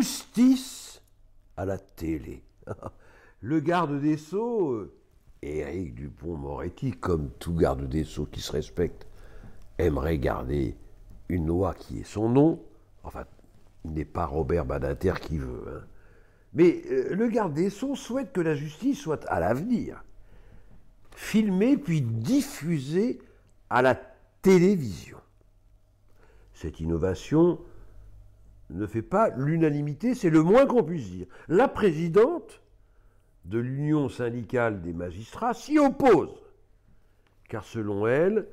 justice à la télé. le garde des Sceaux, Eric euh, Dupont-Moretti, comme tout garde des Sceaux qui se respecte, aimerait garder une loi qui est son nom. Enfin, il n'est pas Robert Badinter qui veut. Hein. Mais euh, le garde des Sceaux souhaite que la justice soit à l'avenir filmée puis diffusée à la télévision. Cette innovation ne fait pas l'unanimité, c'est le moins qu'on puisse dire. La présidente de l'Union syndicale des magistrats s'y oppose, car selon elle,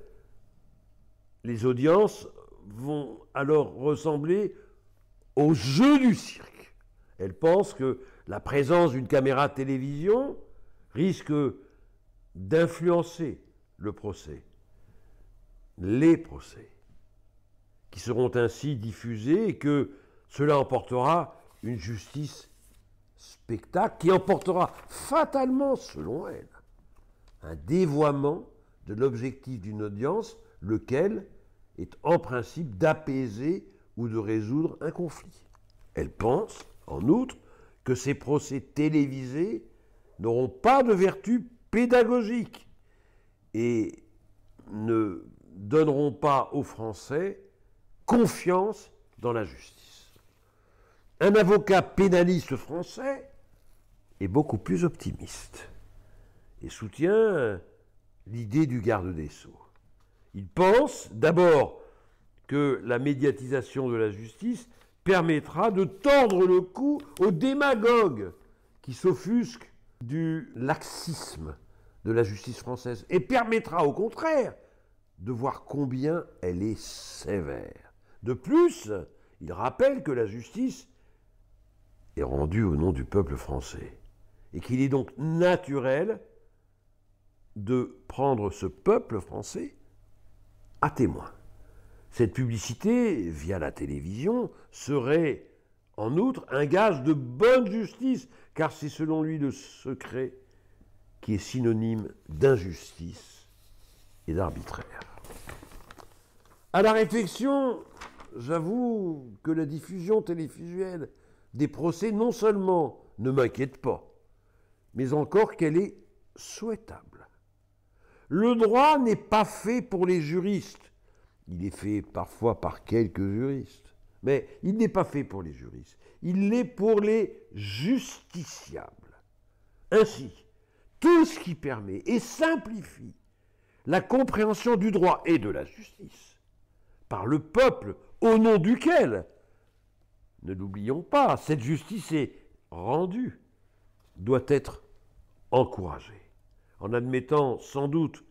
les audiences vont alors ressembler au jeu du cirque. Elle pense que la présence d'une caméra télévision risque d'influencer le procès, les procès, qui seront ainsi diffusés et que cela emportera une justice spectacle qui emportera fatalement, selon elle, un dévoiement de l'objectif d'une audience, lequel est en principe d'apaiser ou de résoudre un conflit. Elle pense, en outre, que ces procès télévisés n'auront pas de vertu pédagogique et ne donneront pas aux Français confiance dans la justice. Un avocat pénaliste français est beaucoup plus optimiste et soutient l'idée du garde des sceaux. Il pense d'abord que la médiatisation de la justice permettra de tordre le cou aux démagogues qui s'offusquent du laxisme de la justice française et permettra au contraire de voir combien elle est sévère. De plus, il rappelle que la justice est rendu au nom du peuple français. Et qu'il est donc naturel de prendre ce peuple français à témoin. Cette publicité, via la télévision, serait en outre un gage de bonne justice, car c'est selon lui le secret qui est synonyme d'injustice et d'arbitraire. À la réflexion, j'avoue que la diffusion télévisuelle des procès non seulement ne m'inquiètent pas, mais encore qu'elle est souhaitable. Le droit n'est pas fait pour les juristes. Il est fait parfois par quelques juristes, mais il n'est pas fait pour les juristes. Il l'est pour les justiciables. Ainsi, tout ce qui permet et simplifie la compréhension du droit et de la justice par le peuple au nom duquel ne l'oublions pas, cette justice est rendue, doit être encouragée, en admettant sans doute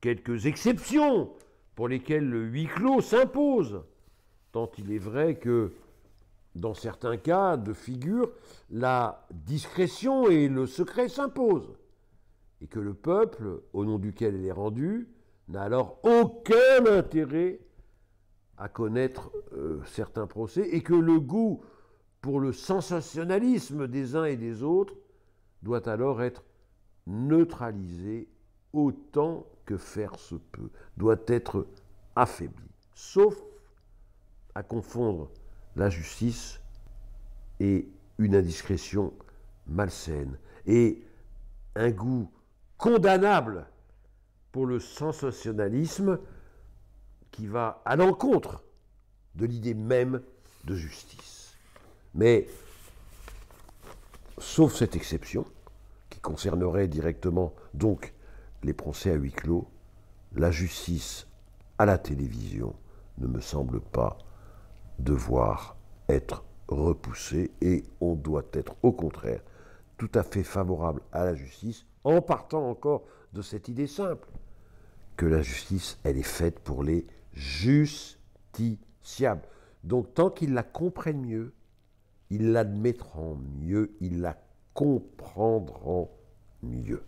quelques exceptions pour lesquelles le huis clos s'impose, tant il est vrai que, dans certains cas de figure, la discrétion et le secret s'imposent, et que le peuple, au nom duquel elle est rendue, n'a alors aucun intérêt à connaître euh, certains procès et que le goût pour le sensationnalisme des uns et des autres doit alors être neutralisé autant que faire se peut, doit être affaibli, sauf à confondre la justice et une indiscrétion malsaine et un goût condamnable pour le sensationnalisme qui va à l'encontre de l'idée même de justice. Mais, sauf cette exception, qui concernerait directement donc les procès à huis clos, la justice à la télévision ne me semble pas devoir être repoussée et on doit être au contraire tout à fait favorable à la justice en partant encore de cette idée simple que la justice elle est faite pour les justiciable. Donc tant qu'ils la comprennent mieux, ils l'admettront mieux, ils la comprendront mieux.